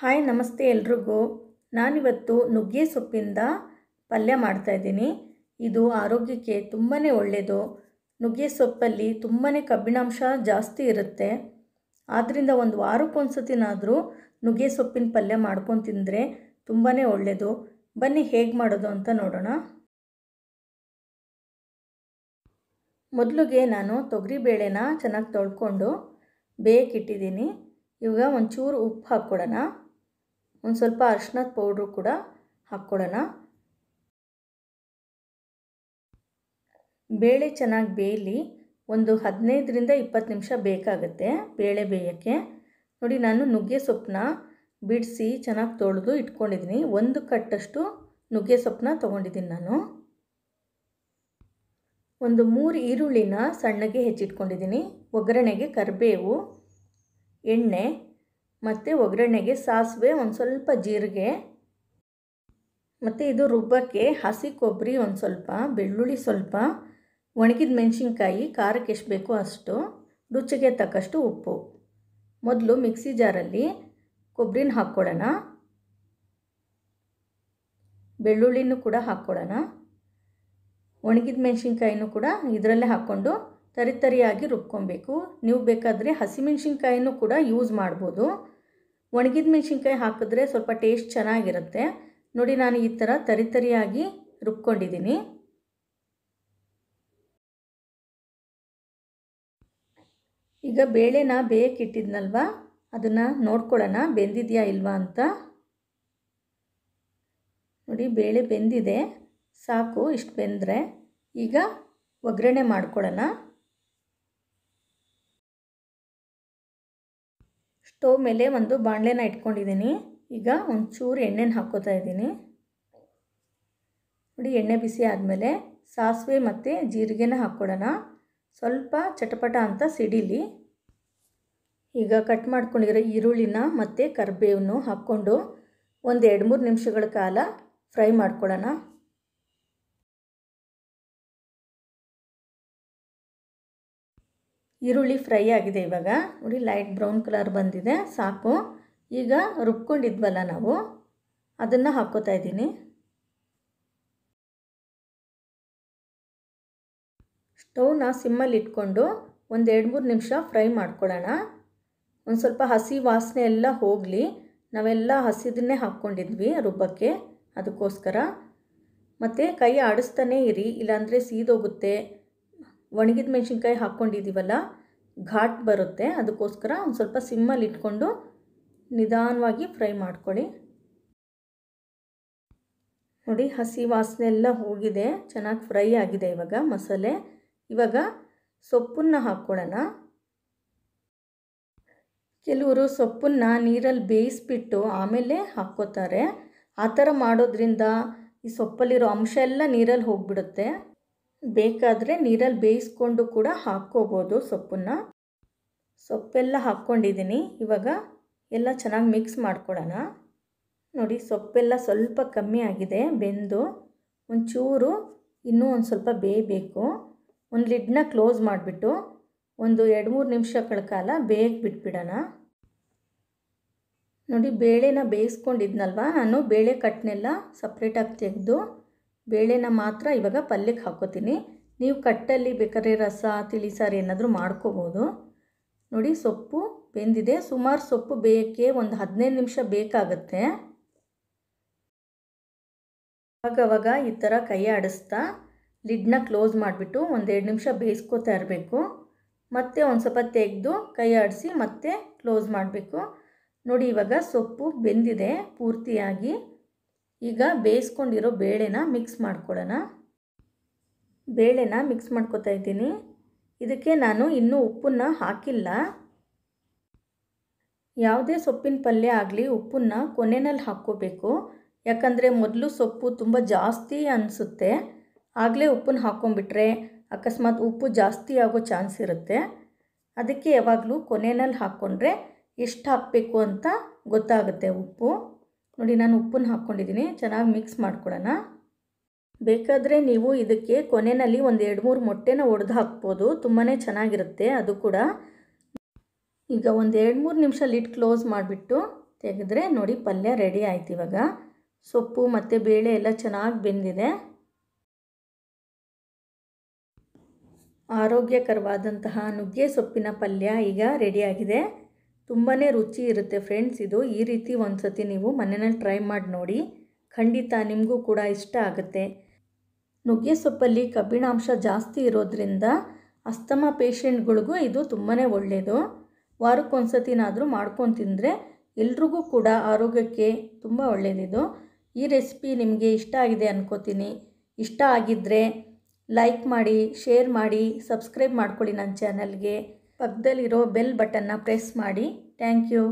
hi ನಮಸ್ತೆ ಎಲ್ರಿಗೂ ನಾನಿವತ್ತು ನುಗ್ಗೆ ಸೊಪ್ಪಿಂದ ಪಲ್ಯ ಮಾಡ್ತಾಯಿದ್ದೀನಿ ಇದು ಆರೋಗ್ಯಕ್ಕೆ ತುಂಬಾ ಒಳ್ಳೆಯದು ನುಗ್ಗೆ ಸೊಪ್ಪಲ್ಲಿ ತುಂಬಾ ಕಬ್ಬಿಣಾಂಶ ಜಾಸ್ತಿ ಇರುತ್ತೆ ಆದ್ದರಿಂದ ಒಂದು ವಾರಕ್ಕೊಂದ್ಸತಿನಾದರೂ ನುಗ್ಗೆ ಸೊಪ್ಪಿನ ಪಲ್ಯ ಮಾಡ್ಕೊಂಡು ತಿಂದರೆ ತುಂಬಾ ಒಳ್ಳೆಯದು ಬನ್ನಿ ಹೇಗೆ ಮಾಡೋದು ಅಂತ ನೋಡೋಣ ಮೊದಲಿಗೆ ನಾನು ಬೇಳೆನ ಚೆನ್ನಾಗಿ ತೊಳ್ಕೊಂಡು ಬೇಕಿಟ್ಟಿದ್ದೀನಿ ಇವಾಗ ಒಂಚೂರು ಉಪ್ಪು ಹಾಕ್ಕೊಡೋಣ ಒಂದು ಸ್ವಲ್ಪ ಅರ್ಶಿನದ ಪೌಡ್ರು ಕೂಡ ಹಾಕ್ಕೊಳ್ಳೋಣ ಬೇಳೆ ಚೆನ್ನಾಗಿ ಬೇಯಲಿ ಒಂದು ಹದಿನೈದರಿಂದ ಇಪ್ಪತ್ತು ನಿಮಿಷ ಬೇಕಾಗುತ್ತೆ ಬೇಳೆ ಬೇಯೋಕ್ಕೆ ನೋಡಿ ನಾನು ನುಗ್ಗೆ ಸೊಪ್ಪನ್ನ ಬಿಡಿಸಿ ಚೆನ್ನಾಗಿ ತೊಳೆದು ಇಟ್ಕೊಂಡಿದ್ದೀನಿ ಒಂದು ಕಟ್ಟಷ್ಟು ನುಗ್ಗೆ ಸೊಪ್ಪನ್ನ ತೊಗೊಂಡಿದ್ದೀನಿ ನಾನು ಒಂದು ಮೂರು ಈರುಳ್ಳಿನ ಸಣ್ಣಗೆ ಹೆಚ್ಚಿಟ್ಕೊಂಡಿದ್ದೀನಿ ಒಗ್ಗರಣೆಗೆ ಕರಿಬೇವು ಎಣ್ಣೆ ಮತ್ತು ಒಗ್ಗರಣೆಗೆ ಸಾಸಿವೆ ಒಂದು ಸ್ವಲ್ಪ ಜೀರಿಗೆ ಮತ್ತು ಇದು ರುಬ್ಬಕ್ಕೆ ಹಸಿ ಕೊಬ್ಬರಿ ಒಂದು ಸ್ವಲ್ಪ ಬೆಳ್ಳುಳ್ಳಿ ಸ್ವಲ್ಪ ಒಣಗಿದ ಮೆಣಸಿನ್ಕಾಯಿ ಖಾರಕ್ಕೆ ಎಷ್ಟು ಬೇಕೋ ಅಷ್ಟು ರುಚಿಗೆ ತಕ್ಕಷ್ಟು ಉಪ್ಪು ಮೊದಲು ಮಿಕ್ಸಿ ಜಾರಲ್ಲಿ ಕೊಬ್ಬರಿನ ಹಾಕ್ಕೊಳ್ಳೋಣ ಬೆಳ್ಳುಳ್ಳಿನೂ ಕೂಡ ಹಾಕ್ಕೊಳ್ಳೋಣ ಒಣಗಿದ ಮೆಣಸಿನ್ಕಾಯಿನೂ ಕೂಡ ಇದರಲ್ಲೇ ಹಾಕ್ಕೊಂಡು ತರಿತರಿಯಾಗಿ ರುಬ್ಕೊಬೇಕು ನೀವು ಬೇಕಾದರೆ ಹಸಿಮೆಣ್ಸಿನ್ಕಾಯಿನೂ ಕೂಡ ಯೂಸ್ ಮಾಡ್ಬೋದು ಒಣಗಿದ ಮೆಣಸಿನ್ಕಾಯಿ ಹಾಕಿದ್ರೆ ಸ್ವಲ್ಪ ಟೇಸ್ಟ್ ಚೆನ್ನಾಗಿರುತ್ತೆ ನೋಡಿ ನಾನು ಈ ಥರ ತರಿತರಿಯಾಗಿ ರುಬ್ಕೊಂಡಿದ್ದೀನಿ ಈಗ ಬೇಳೆನ ಇಟ್ಟಿದ್ನಲ್ವ ಅದನ್ನು ನೋಡ್ಕೊಳ್ಳೋಣ ಬೆಂದಿದೆಯಾ ಇಲ್ವಾ ಅಂತ ನೋಡಿ ಬೇಳೆ ಬೆಂದಿದೆ ಸಾಕು ಇಷ್ಟು ಬೆಂದರೆ ಈಗ ಒಗ್ಗರಣೆ ಮಾಡ್ಕೊಳ್ಳೋಣ ಸ್ಟೋವ್ ಮೇಲೆ ಒಂದು ಬಾಣಲೆನ ಇಟ್ಕೊಂಡಿದ್ದೀನಿ ಈಗ ಒಂಚೂರು ಎಣ್ಣೆನ ಹಾಕ್ಕೋತಾ ಇದ್ದೀನಿ ನೋಡಿ ಎಣ್ಣೆ ಬಿಸಿ ಆದಮೇಲೆ ಸಾಸಿವೆ ಮತ್ತು ಜೀರಿಗೆನ ಹಾಕ್ಕೊಡೋಣ ಸ್ವಲ್ಪ ಚಟಪಟ ಅಂತ ಸಿಡಿಲಿ ಈಗ ಕಟ್ ಮಾಡ್ಕೊಂಡಿರೋ ಈರುಳ್ಳಿನ ಮತ್ತು ಕರಿಬೇವನ್ನು ಹಾಕ್ಕೊಂಡು ಒಂದು ಎರಡು ಮೂರು ನಿಮಿಷಗಳ ಕಾಲ ಫ್ರೈ ಮಾಡ್ಕೊಳ್ಳೋಣ ಈರುಳ್ಳಿ ಫ್ರೈ ಆಗಿದೆ ಇವಾಗ ನೋಡಿ ಲೈಟ್ ಬ್ರೌನ್ ಕಲರ್ ಬಂದಿದೆ ಸಾಕು ಈಗ ರುಬ್ಕೊಂಡಿದ್ವಲ್ಲ ನಾವು ಅದನ್ನು ಹಾಕೋತಾ ಇದ್ದೀನಿ ಸ್ಟೌವ್ನ ಸಿಮ್ಮಲ್ಲಿ ಇಟ್ಕೊಂಡು ಒಂದು ಎರಡು ಮೂರು ನಿಮಿಷ ಫ್ರೈ ಮಾಡ್ಕೊಳ್ಳೋಣ ಒಂದು ಸ್ವಲ್ಪ ಹಸಿ ವಾಸನೆ ಎಲ್ಲ ಹೋಗಲಿ ನಾವೆಲ್ಲ ಹಸಿದನ್ನೇ ಹಾಕ್ಕೊಂಡಿದ್ವಿ ರುಬ್ಬಕ್ಕೆ ಅದಕ್ಕೋಸ್ಕರ ಮತ್ತು ಕೈ ಆಡಿಸ್ತಾನೇ ಇರಿ ಇಲ್ಲಾಂದರೆ ಸೀದೋಗುತ್ತೆ ಒಣಗಿದ ಮೆಣಸಿನ್ಕಾಯಿ ಹಾಕ್ಕೊಂಡಿದ್ದೀವಲ್ಲ ಘಾಟ್ ಬರುತ್ತೆ ಅದಕ್ಕೋಸ್ಕರ ಒಂದು ಸ್ವಲ್ಪ ಸಿಮ್ಮಲ್ಲಿ ಇಟ್ಕೊಂಡು ನಿಧಾನವಾಗಿ ಫ್ರೈ ಮಾಡ್ಕೊಳ್ಳಿ ನೋಡಿ ಹಸಿ ವಾಸನೆ ಎಲ್ಲ ಹೋಗಿದೆ ಚೆನ್ನಾಗಿ ಫ್ರೈ ಆಗಿದೆ ಇವಾಗ ಮಸಾಲೆ ಇವಾಗ ಸೊಪ್ಪನ್ನ ಹಾಕ್ಕೊಳ್ಳೋಣ ಕೆಲವರು ಸೊಪ್ಪನ್ನು ನೀರಲ್ಲಿ ಬೇಯಿಸ್ಬಿಟ್ಟು ಆಮೇಲೆ ಹಾಕ್ಕೋತಾರೆ ಆ ಥರ ಮಾಡೋದ್ರಿಂದ ಈ ಸೊಪ್ಪಲ್ಲಿರೋ ಅಂಶ ಎಲ್ಲ ನೀರಲ್ಲಿ ಹೋಗಿಬಿಡುತ್ತೆ ಬೇಕಾದರೆ ನೀರಲ್ಲಿ ಬೇಯಿಸ್ಕೊಂಡು ಕೂಡ ಹಾಕ್ಕೋಬೋದು ಸೊಪ್ಪನ್ನು ಸೊಪ್ಪೆಲ್ಲ ಹಾಕ್ಕೊಂಡಿದ್ದೀನಿ ಇವಾಗ ಎಲ್ಲ ಚೆನ್ನಾಗಿ ಮಿಕ್ಸ್ ಮಾಡ್ಕೊಳ್ಳೋಣ ನೋಡಿ ಸೊಪ್ಪೆಲ್ಲ ಸ್ವಲ್ಪ ಕಮ್ಮಿ ಆಗಿದೆ ಬೆಂದು ಒಂಚೂರು ಇನ್ನೂ ಒಂದು ಸ್ವಲ್ಪ ಬೇಯಬೇಕು ಒಂದು ಲಿಡ್ನ ಕ್ಲೋಸ್ ಮಾಡಿಬಿಟ್ಟು ಒಂದು ಎರಡು ಮೂರು ನಿಮಿಷಗಳ ಕಾಲ ಬೇಯಕ್ಕೆ ಬಿಟ್ಬಿಡೋಣ ನೋಡಿ ಬೇಳೆನ ಬೇಯಿಸ್ಕೊಂಡಿದ್ನಲ್ವ ನಾನು ಬೇಳೆ ಕಟ್ನೆಲ್ಲ ಸಪ್ರೇಟಾಗಿ ತೆಗೆದು ಬೇಳೆನ ಮಾತ್ರ ಇವಾಗ ಪಲ್ಯಕ್ಕೆ ಹಾಕೋತೀನಿ ನೀವು ಕಟ್ಟಲ್ಲಿ ಬೇಕಾದ್ರೆ ರಸ ತಿಳಿಸಾರು ಏನಾದರೂ ಮಾಡ್ಕೋಬೋದು ನೋಡಿ ಸೊಪ್ಪು ಬೆಂದಿದೆ ಸುಮಾರು ಸೊಪ್ಪು ಬೇಯಕ್ಕೆ ಒಂದು ಹದಿನೈದು ನಿಮಿಷ ಬೇಕಾಗತ್ತೆ ಅವಾಗವಾಗ ಈ ಥರ ಕೈ ಆಡಿಸ್ತಾ ಲಿಡ್ನ ಕ್ಲೋಸ್ ಮಾಡಿಬಿಟ್ಟು ಒಂದೆರಡು ನಿಮಿಷ ಬೇಯಿಸ್ಕೋತಾ ಇರಬೇಕು ಮತ್ತೆ ಒಂದು ಸ್ವಲ್ಪ ತೆಗೆದು ಕೈ ಆಡಿಸಿ ಮತ್ತೆ ಕ್ಲೋಸ್ ಮಾಡಬೇಕು ನೋಡಿ ಇವಾಗ ಸೊಪ್ಪು ಬೆಂದಿದೆ ಪೂರ್ತಿಯಾಗಿ ಈಗ ಬೇಯಿಸ್ಕೊಂಡಿರೋ ಬೇಳೆನ ಮಿಕ್ಸ್ ಮಾಡ್ಕೊಳ್ಳೋಣ ಬೇಳೆನ ಮಿಕ್ಸ್ ಮಾಡ್ಕೊತಾ ಇದ್ದೀನಿ ಇದಕ್ಕೆ ನಾನು ಇನ್ನೂ ಉಪ್ಪನ್ನ ಹಾಕಿಲ್ಲ ಯಾವುದೇ ಸೊಪ್ಪಿನ ಪಲ್ಯ ಆಗಲಿ ಉಪ್ಪನ್ನ ಕೊನೆಯಲ್ಲಿ ಹಾಕ್ಕೋಬೇಕು ಯಾಕಂದರೆ ಮೊದಲು ಸೊಪ್ಪು ತುಂಬ ಜಾಸ್ತಿ ಅನಿಸುತ್ತೆ ಆಗಲೇ ಉಪ್ಪನ್ನ ಹಾಕ್ಕೊಂಬಿಟ್ರೆ ಅಕಸ್ಮಾತ್ ಉಪ್ಪು ಜಾಸ್ತಿ ಆಗೋ ಚಾನ್ಸ್ ಇರುತ್ತೆ ಅದಕ್ಕೆ ಯಾವಾಗಲೂ ಕೊನೆಯಲ್ಲಿ ಹಾಕ್ಕೊಂಡ್ರೆ ಎಷ್ಟು ಹಾಕಬೇಕು ಅಂತ ಗೊತ್ತಾಗುತ್ತೆ ಉಪ್ಪು ನೋಡಿ ನಾನು ಉಪ್ಪನ್ನು ಹಾಕ್ಕೊಂಡಿದ್ದೀನಿ ಚೆನ್ನಾಗಿ ಮಿಕ್ಸ್ ಮಾಡಿಕೊಡೋಣ ಬೇಕಾದರೆ ನೀವು ಇದಕ್ಕೆ ಕೊನೆಯಲ್ಲಿ ಒಂದು ಎರಡು ಮೂರು ಮೊಟ್ಟೆನ ಒಡೆದು ಹಾಕ್ಬೋದು ತುಂಬಾ ಚೆನ್ನಾಗಿರುತ್ತೆ ಅದು ಕೂಡ ಈಗ ಒಂದು ಎರಡು ಮೂರು ನಿಮಿಷ ಲಿಟ್ ಕ್ಲೋಸ್ ಮಾಡಿಬಿಟ್ಟು ತೆಗೆದ್ರೆ ನೋಡಿ ಪಲ್ಯ ರೆಡಿ ಆಯ್ತು ಇವಾಗ ಸೊಪ್ಪು ಮತ್ತು ಬೇಳೆ ಎಲ್ಲ ಚೆನ್ನಾಗಿ ಬೆಂದಿದೆ ಆರೋಗ್ಯಕರವಾದಂತಹ ನುಗ್ಗೆ ಸೊಪ್ಪಿನ ಪಲ್ಯ ಈಗ ರೆಡಿಯಾಗಿದೆ ತುಂಬಾ ರುಚಿ ಇರುತ್ತೆ ಫ್ರೆಂಡ್ಸ್ ಇದು ಈ ರೀತಿ ಒಂದು ಸತಿ ನೀವು ಮನೆಯಲ್ಲಿ ಟ್ರೈ ಮಾಡಿ ನೋಡಿ ಖಂಡಿತ ನಿಮಗೂ ಕೂಡ ಇಷ್ಟ ಆಗುತ್ತೆ ನುಗ್ಗೆ ಸೊಪ್ಪಲ್ಲಿ ಕಬ್ಬಿಣಾಂಶ ಜಾಸ್ತಿ ಇರೋದ್ರಿಂದ ಅಸ್ತಮಾ ಪೇಷೆಂಟ್ಗಳಿಗೂ ಇದು ತುಂಬಾ ಒಳ್ಳೆಯದು ವಾರಕ್ಕೊಂದು ಸತಿನಾದರೂ ಮಾಡ್ಕೊಂಡು ತಿಂದರೆ ಎಲ್ರಿಗೂ ಕೂಡ ಆರೋಗ್ಯಕ್ಕೆ ತುಂಬ ಒಳ್ಳೆಯದಿದು ಈ ರೆಸಿಪಿ ನಿಮಗೆ ಇಷ್ಟ ಆಗಿದೆ ಅನ್ಕೋತೀನಿ ಇಷ್ಟ ಆಗಿದ್ದರೆ ಲೈಕ್ ಮಾಡಿ ಶೇರ್ ಮಾಡಿ ಸಬ್ಸ್ಕ್ರೈಬ್ ಮಾಡ್ಕೊಳ್ಳಿ ನನ್ನ ಚಾನಲ್ಗೆ ಪಕ್ಕದಲ್ಲಿರೋ ಬೆಲ್ ಬಟನ್ನ ಪ್ರೆಸ್ ಮಾಡಿ ಥ್ಯಾಂಕ್ ಯು